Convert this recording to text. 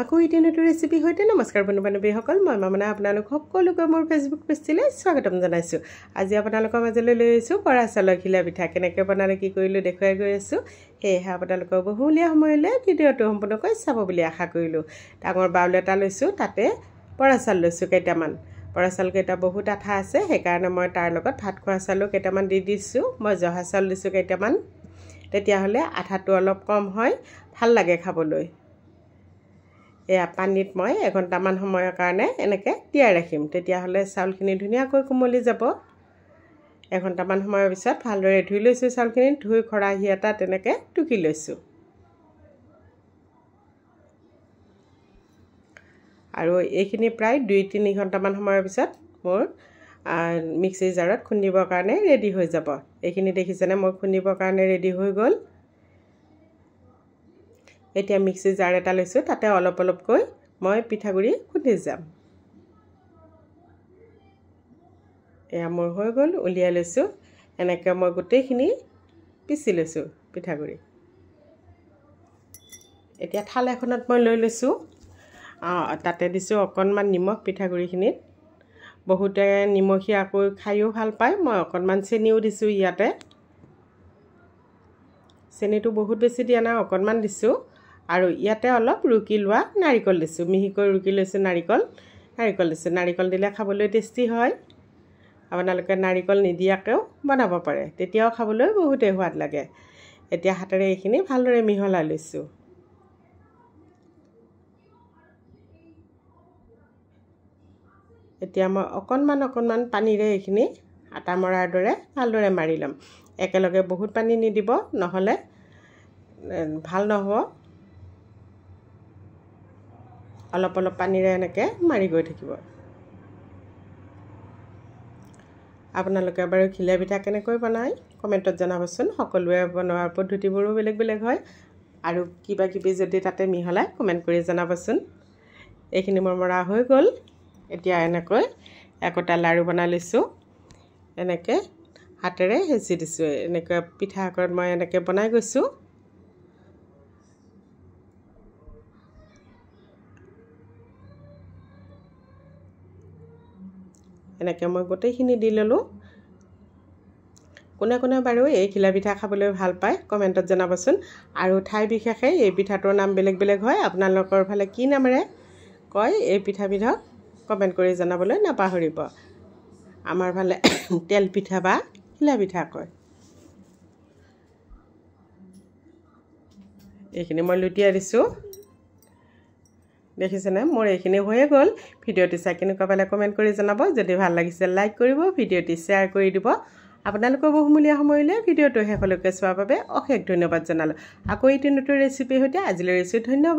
আকৌ এতিয়া নতুন ৰেচিপিৰ সৈতে নমস্কাৰ বন্ধু বান্ধৱীসকল মই মানে আপোনালোক সকলোকে মোৰ ফেচবুক পেজটিলৈ স্বাগতম জনাইছোঁ আজি আপোনালোকৰ মাজলৈ লৈ আহিছোঁ বৰা চাউলৰ ঘিলা পিঠা কেনেকৈ বনালে কি কৰিলোঁ দেখুৱাই গৈ আছোঁ সেয়েহে আপোনালোকৰ বহুলীয়া সময়লৈ ভিডিঅ'টো সম্পূৰ্ণকৈ চাব বুলি আশা কৰিলোঁ ডাঙৰ বাউল এটা লৈছোঁ তাতে বৰা চাউল লৈছোঁ কেইটামান বৰা চাউলকেইটা বহুত আঠা আছে সেইকাৰণে মই তাৰ লগত ভাত খোৱা চাউলো কেইটামান দি দিছোঁ মই জহা চাউল দিছোঁ কেইটামান তেতিয়াহ'লে আঠাটো অলপ কম হয় ভাল লাগে খাবলৈ এয়া পানীত মই এঘণ্টামান সময়ৰ কাৰণে এনেকৈ তিয়াই ৰাখিম তেতিয়াহ'লে চাউলখিনি ধুনীয়াকৈ কোমলি যাব এঘণ্টামান সময়ৰ পিছত ভালদৰে ধুই লৈছোঁ চাউলখিনি ধুই খৰাহী এটা তেনেকৈ টুকি লৈছোঁ আৰু এইখিনি প্ৰায় দুই তিনি ঘণ্টামান সময়ৰ পিছত মোৰ মিক্সি জাৰত খুন্দিবৰ কাৰণে ৰেডি হৈ যাব এইখিনি দেখিছেনে মই খুন্দিবৰ কাৰণে ৰেডি হৈ গ'ল এতিয়া মিক্সি জাৰ এটা লৈছোঁ তাতে অলপ অলপকৈ মই পিঠাগুড়ি খুন্দি যাম এয়া মোৰ হৈ গ'ল উলিয়াই লৈছোঁ এনেকৈ মই গোটেইখিনি পিচি লৈছোঁ পিঠাগুড়ি এতিয়া থাল এখনত মই লৈ লৈছোঁ তাতে দিছোঁ অকণমান নিমখ পিঠাগুড়িখিনিত বহুতে নিমখীয়াকৈ খায়ো ভাল পায় মই অকণমান চেনিও দিছোঁ ইয়াতে চেনিটো বহুত বেছি দিয়া নাই অকণমান দিছোঁ আৰু ইয়াতে অলপ ৰুকি লোৱা নাৰিকল দিছোঁ মিহিকৈ ৰুকি লৈছোঁ নাৰিকল নাৰিকল দিছোঁ নাৰিকল দিলে খাবলৈ টেষ্টি হয় আপোনালোকে নাৰিকল নিদিয়াকৈও বনাব পাৰে তেতিয়াও খাবলৈ বহুতেই সোৱাদ লাগে এতিয়া হাতেৰে এইখিনি ভালদৰে মিহলাই লৈছোঁ এতিয়া মই অকণমান অকণমান পানীৰে এইখিনি আটা মৰাৰ দৰে ভালদৰে মাৰি ল'ম একেলগে বহুত পানী নিদিব নহ'লে ভাল নহ'ব অলপ অলপ পানীৰে এনেকৈ মাৰি গৈ থাকিব আপোনালোকে বাৰু ঘিলা পিঠা কেনেকৈ বনায় কমেণ্টত জনাবচোন সকলোৱে বনোৱাৰ পদ্ধতিবোৰো বেলেগ বেলেগ হয় আৰু কিবা কিবি যদি তাতে মিহলাই কমেণ্ট কৰি জনাবচোন এইখিনি মোৰ মৰা হৈ গ'ল এতিয়া এনেকৈ একোটা লাড়ু বনাই লৈছোঁ এনেকৈ হাতেৰে হেঁচি দিছোঁ এনেকৈ পিঠা আকাৰত মই এনেকৈ বনাই গৈছোঁ এনেকৈ মই গোটেইখিনি দি ল'লোঁ কোনে কোনে বাৰু এই ঘিলা পিঠা খাবলৈ ভাল পায় কমেণ্টত জনাবচোন আৰু ঠাই বিশেষে এই পিঠাটোৰ নাম বেলেগ বেলেগ হয় আপোনালোকৰ ফালে কি নামেৰে কয় এই পিঠাবিধক কমেণ্ট কৰি জনাবলৈ নাপাহৰিব আমাৰ ফালে তেল পিঠা বা ঘিলা পিঠা কয় এইখিনি মই লুটিয়াই দিছোঁ দেখিছেনে মোৰ এইখিনি হৈয়ে গ'ল ভিডিঅ'টি চাই কেনেকুৱা পালে কমেণ্ট কৰি জনাব যদি ভাল লাগিছে লাইক কৰিব ভিডিঅ'টি শ্বেয়াৰ কৰি দিব আপোনালোকৰ বহুমূলীয়া সময়লৈ ভিডিঅ'টো শেষলৈকে চোৱাৰ বাবে অশেষ ধন্যবাদ জনালোঁ আকৌ এইটো নতুন ৰেচিপিৰ সৈতে আজিলৈ ৰেচিপি ধন্যবাদ